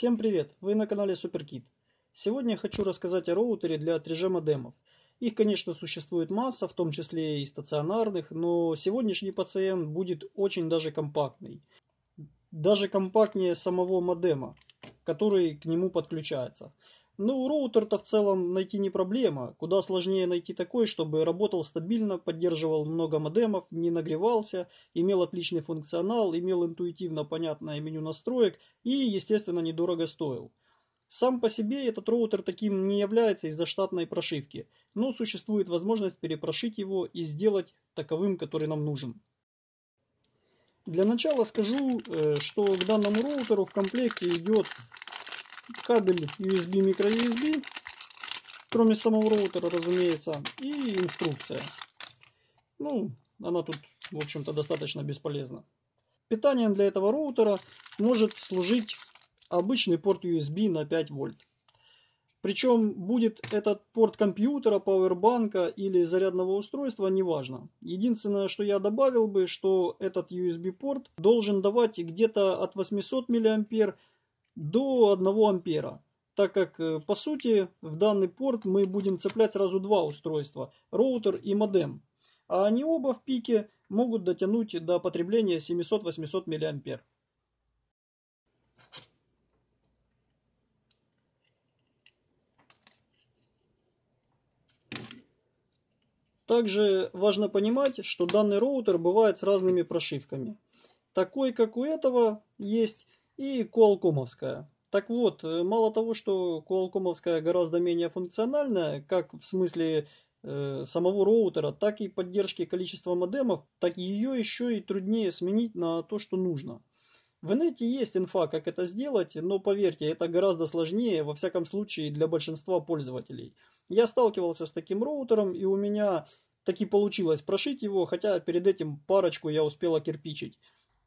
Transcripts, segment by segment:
Всем привет! Вы на канале СуперКит. Сегодня я хочу рассказать о роутере для 3G модемов. Их, конечно, существует масса, в том числе и стационарных, но сегодняшний пациент будет очень даже компактный. Даже компактнее самого модема, который к нему подключается. Ну, роутер-то в целом найти не проблема. Куда сложнее найти такой, чтобы работал стабильно, поддерживал много модемов, не нагревался, имел отличный функционал, имел интуитивно понятное меню настроек и, естественно, недорого стоил. Сам по себе этот роутер таким не является из-за штатной прошивки, но существует возможность перепрошить его и сделать таковым, который нам нужен. Для начала скажу, э, что к данному роутеру в комплекте идет кабель USB, micro USB, кроме самого роутера, разумеется, и инструкция. Ну, она тут, в общем-то, достаточно бесполезна. Питанием для этого роутера может служить обычный порт USB на 5 вольт. Причем будет этот порт компьютера, пауэрбанка или зарядного устройства, неважно. Единственное, что я добавил бы, что этот USB порт должен давать где-то от 800 миллиампер до 1 ампера. Так как, э, по сути, в данный порт мы будем цеплять сразу два устройства, роутер и модем. А они оба в пике могут дотянуть до потребления 700-800 мА. Также важно понимать, что данный роутер бывает с разными прошивками. Такой, как у этого, есть и Колкомовская. Так вот, э, мало того, что Колкомовская гораздо менее функциональна, как в смысле э, самого роутера, так и поддержки количества модемов, так ее еще и труднее сменить на то, что нужно. В инете есть инфа, как это сделать, но поверьте, это гораздо сложнее, во всяком случае, для большинства пользователей. Я сталкивался с таким роутером, и у меня таки получилось прошить его, хотя перед этим парочку я успела кирпичить.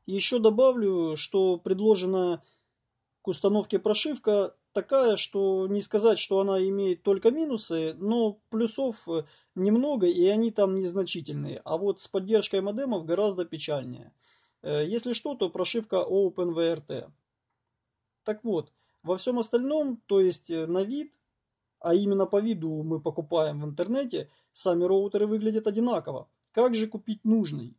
Еще добавлю, что предложена к установке прошивка такая, что не сказать, что она имеет только минусы, но плюсов э, немного и они там незначительные. А вот с поддержкой модемов гораздо печальнее. Э, если что, то прошивка OpenVRT. Так вот, во всем остальном, то есть э, на вид, а именно по виду мы покупаем в интернете, сами роутеры выглядят одинаково. Как же купить нужный?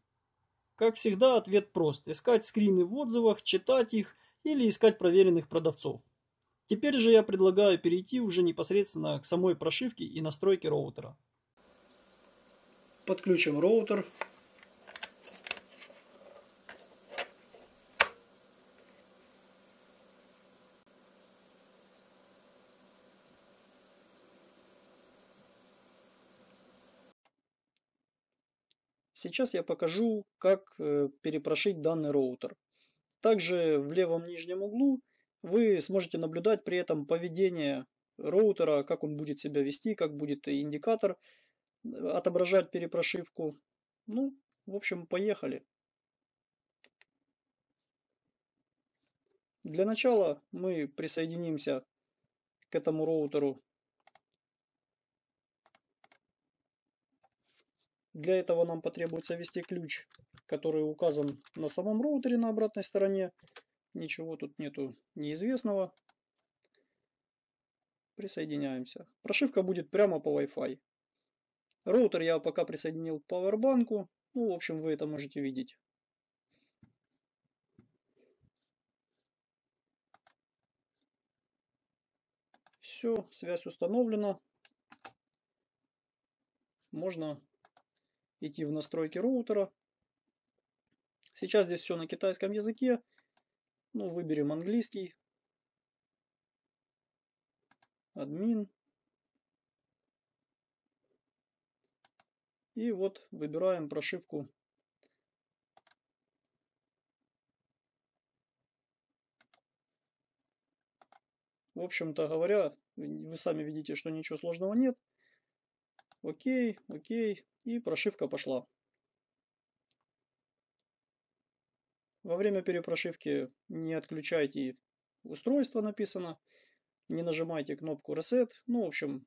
Как всегда, ответ прост. Искать скрины в отзывах, читать их или искать проверенных продавцов. Теперь же я предлагаю перейти уже непосредственно к самой прошивке и настройке роутера. Подключим роутер. Сейчас я покажу, как э, перепрошить данный роутер. Также в левом нижнем углу вы сможете наблюдать при этом поведение роутера, как он будет себя вести, как будет индикатор э, отображать перепрошивку. Ну, в общем, поехали. Для начала мы присоединимся к этому роутеру Для этого нам потребуется ввести ключ, который указан на самом роутере на обратной стороне. Ничего тут нету неизвестного. Присоединяемся. Прошивка будет прямо по Wi-Fi. Роутер я пока присоединил к пауэрбанку. Ну, в общем, вы это можете видеть. Все, связь установлена. Можно идти в настройки роутера. Сейчас здесь все на китайском языке. Ну, выберем английский. Админ. И вот выбираем прошивку. В общем-то говоря, вы сами видите, что ничего сложного нет. Окей, окей. И прошивка пошла. Во время перепрошивки не отключайте устройство написано. Не нажимайте кнопку Reset. Ну, в общем,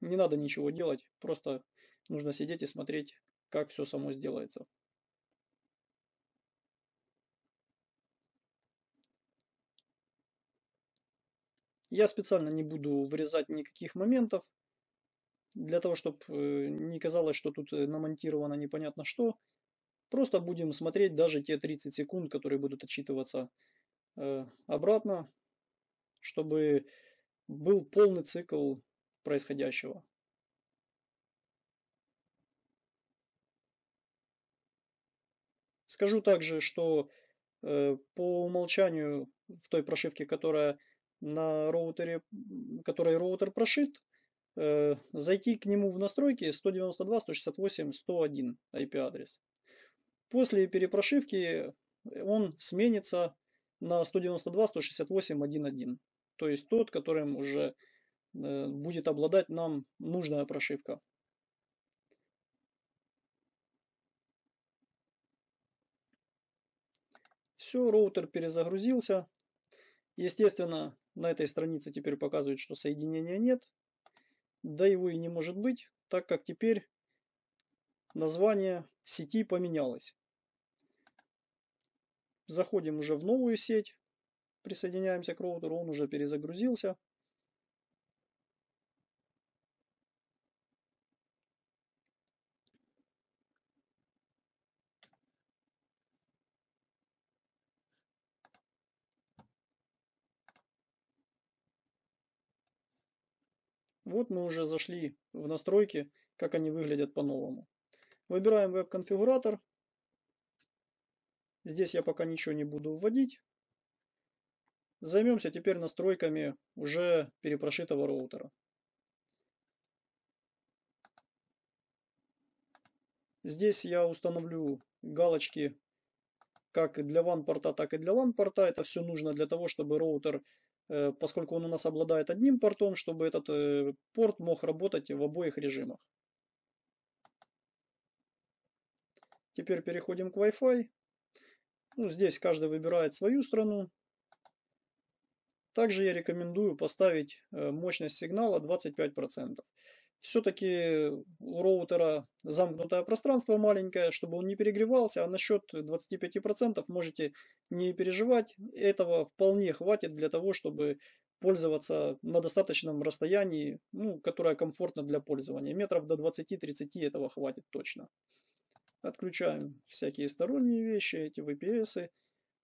не надо ничего делать. Просто нужно сидеть и смотреть, как все само сделается. Я специально не буду вырезать никаких моментов для того, чтобы э, не казалось, что тут э, намонтировано непонятно что, просто будем смотреть даже те 30 секунд, которые будут отчитываться э, обратно, чтобы был полный цикл происходящего. Скажу также, что по умолчанию в той прошивке, которая на роутере, которой роутер прошит, Э, зайти к нему в настройки 192.168.101 IP-адрес. После перепрошивки он сменится на 192.168.1.1, то есть тот, которым уже э, будет обладать нам нужная прошивка. Все, роутер перезагрузился. Естественно, на этой странице теперь показывает, что соединения нет да его и не может быть, так как теперь название сети поменялось. Заходим уже в новую сеть, присоединяемся к роутеру, он уже перезагрузился. Вот мы уже зашли в настройки, как они выглядят по-новому. Выбираем веб-конфигуратор. Здесь я пока ничего не буду вводить. Займемся теперь настройками уже перепрошитого роутера. Здесь я установлю галочки как для WAN порта, так и для LAN порта. Это все нужно для того, чтобы роутер Э, поскольку он у нас обладает одним портом, чтобы этот э, порт мог работать в обоих режимах. Теперь переходим к Wi-Fi. Ну, здесь каждый выбирает свою страну. Также я рекомендую поставить э, мощность сигнала 25% все-таки у роутера замкнутое пространство маленькое, чтобы он не перегревался, а насчет 25% можете не переживать, этого вполне хватит для того, чтобы пользоваться на достаточном расстоянии, ну, которое комфортно для пользования. Метров до 20-30 этого хватит точно. Отключаем всякие сторонние вещи, эти VPS. -ы.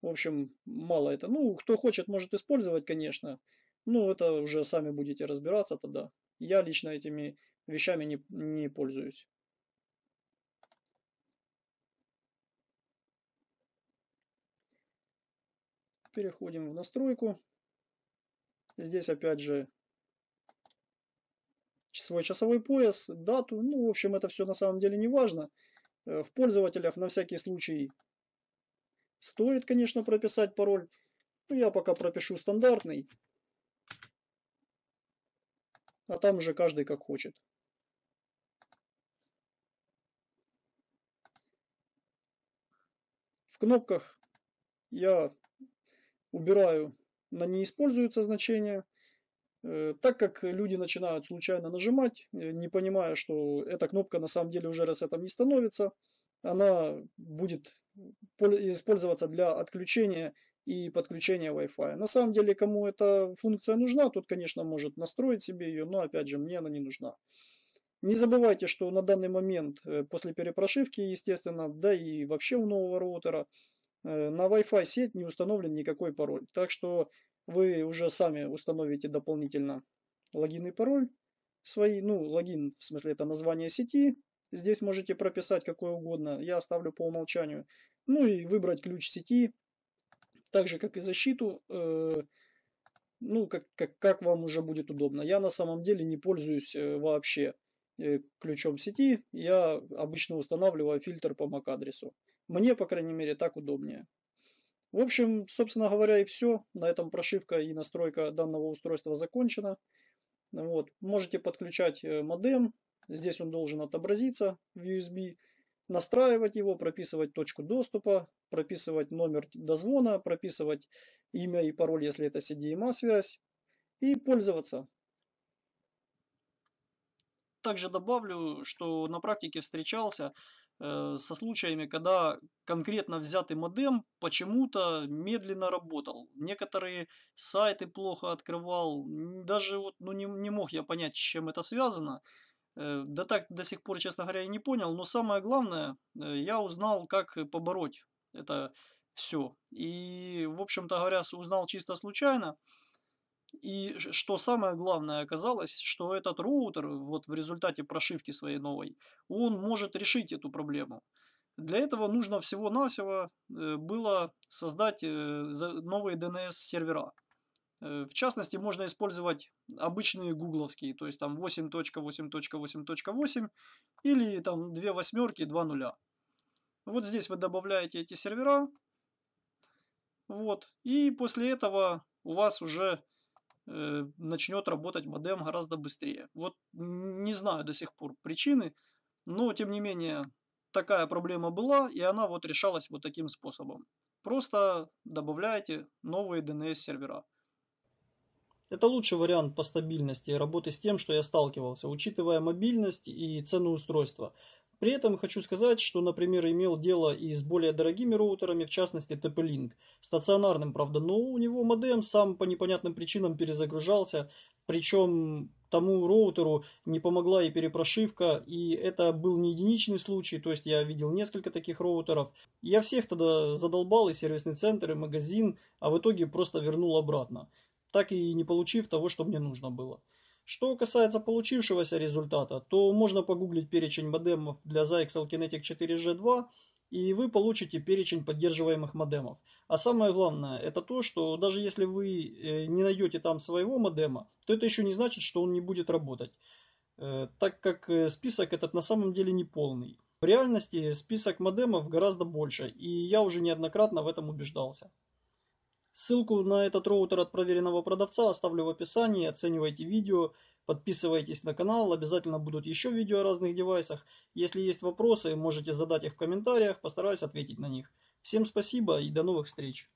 В общем, мало это. Ну, кто хочет, может использовать, конечно. Ну, это уже сами будете разбираться тогда. Я лично этими вещами не, не пользуюсь. Переходим в настройку. Здесь опять же свой часовой пояс, дату. Ну, в общем, это все на самом деле не важно. Э, в пользователях на всякий случай стоит, конечно, прописать пароль. Но ну, я пока пропишу стандартный. А там уже каждый как хочет. В кнопках я убираю на не используются значения, э, так как люди начинают случайно нажимать, э, не понимая, что эта кнопка на самом деле уже ресетом не становится, она будет использоваться для отключения и подключение Wi-Fi. На самом деле, кому эта функция нужна, тот, конечно, может настроить себе ее, но, опять же, мне она не нужна. Не забывайте, что на данный момент, э, после перепрошивки, естественно, да и вообще у нового роутера, э, на Wi-Fi сеть не установлен никакой пароль. Так что вы уже сами установите дополнительно логин и пароль свои. Ну, логин, в смысле, это название сети. Здесь можете прописать какое угодно. Я оставлю по умолчанию. Ну и выбрать ключ сети, так же, как и защиту, э, ну, как, как, как вам уже будет удобно. Я на самом деле не пользуюсь э, вообще э, ключом сети, я обычно устанавливаю фильтр по MAC-адресу. Мне, по крайней мере, так удобнее. В общем, собственно говоря, и все. На этом прошивка и настройка данного устройства закончена. Вот. Можете подключать э, модем. Здесь он должен отобразиться в USB. Настраивать его, прописывать точку доступа, прописывать номер дозвона, прописывать имя и пароль, если это CDMA-связь, и пользоваться. Также добавлю, что на практике встречался э, со случаями, когда конкретно взятый модем почему-то медленно работал. Некоторые сайты плохо открывал. Даже вот, ну, не, не мог я понять, с чем это связано. Э, да так до сих пор, честно говоря, и не понял. Но самое главное, э, я узнал, как побороть это все. И, в общем-то говоря, узнал чисто случайно. И что самое главное оказалось, что этот роутер вот в результате прошивки своей новой, он может решить эту проблему. Для этого нужно всего-навсего э, было создать э, новые DNS-сервера. Э, в частности, можно использовать обычные гугловские, то есть там 8.8.8.8 или там 2 восьмерки, 2 нуля. Вот здесь вы добавляете эти сервера. Вот. И после этого у вас уже э, начнет работать модем гораздо быстрее. Вот не знаю до сих пор причины, но тем не менее такая проблема была, и она вот решалась вот таким способом. Просто добавляете новые DNS сервера. Это лучший вариант по стабильности работы с тем, что я сталкивался, учитывая мобильность и цену устройства. При этом хочу сказать, что, например, имел дело и с более дорогими роутерами, в частности TP-Link. Стационарным, правда, но у него модем сам по непонятным причинам перезагружался, причем тому роутеру не помогла и перепрошивка, и это был не единичный случай, то есть я видел несколько таких роутеров. Я всех тогда задолбал, и сервисный центр, и магазин, а в итоге просто вернул обратно, так и не получив того, что мне нужно было. Что касается получившегося результата, то можно погуглить перечень модемов для ZXL Kinetic 4G2, и вы получите перечень поддерживаемых модемов. А самое главное, это то, что даже если вы э, не найдете там своего модема, то это еще не значит, что он не будет работать, э, так как э, список этот на самом деле не полный. В реальности список модемов гораздо больше, и я уже неоднократно в этом убеждался. Ссылку на этот роутер от проверенного продавца оставлю в описании, оценивайте видео, подписывайтесь на канал, обязательно будут еще видео о разных девайсах. Если есть вопросы, можете задать их в комментариях, постараюсь ответить на них. Всем спасибо и до новых встреч!